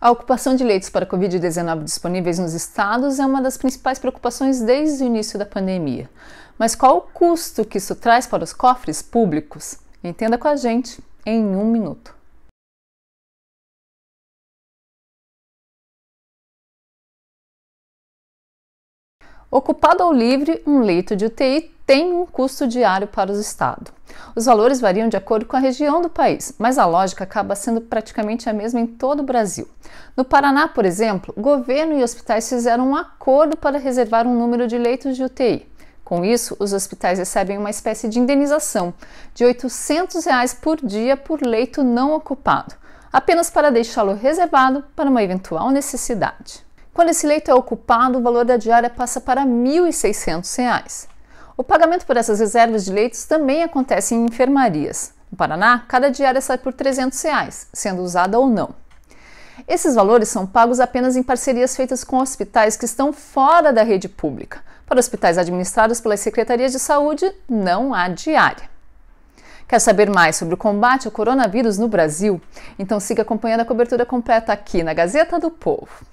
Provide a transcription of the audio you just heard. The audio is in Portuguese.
A ocupação de leitos para Covid-19 disponíveis nos estados é uma das principais preocupações desde o início da pandemia. Mas qual o custo que isso traz para os cofres públicos? Entenda com a gente em um minuto. Ocupado ou livre, um leito de UTI tem um custo diário para os estados. Os valores variam de acordo com a região do país, mas a lógica acaba sendo praticamente a mesma em todo o Brasil. No Paraná, por exemplo, governo e hospitais fizeram um acordo para reservar um número de leitos de UTI. Com isso, os hospitais recebem uma espécie de indenização de R$ 800 reais por dia por leito não ocupado, apenas para deixá-lo reservado para uma eventual necessidade. Quando esse leito é ocupado, o valor da diária passa para R$ 1.600. O pagamento por essas reservas de leitos também acontece em enfermarias. No Paraná, cada diária sai por R$ 300, reais, sendo usada ou não. Esses valores são pagos apenas em parcerias feitas com hospitais que estão fora da rede pública. Para hospitais administrados pelas secretarias de saúde, não há diária. Quer saber mais sobre o combate ao coronavírus no Brasil? Então siga acompanhando a cobertura completa aqui na Gazeta do Povo.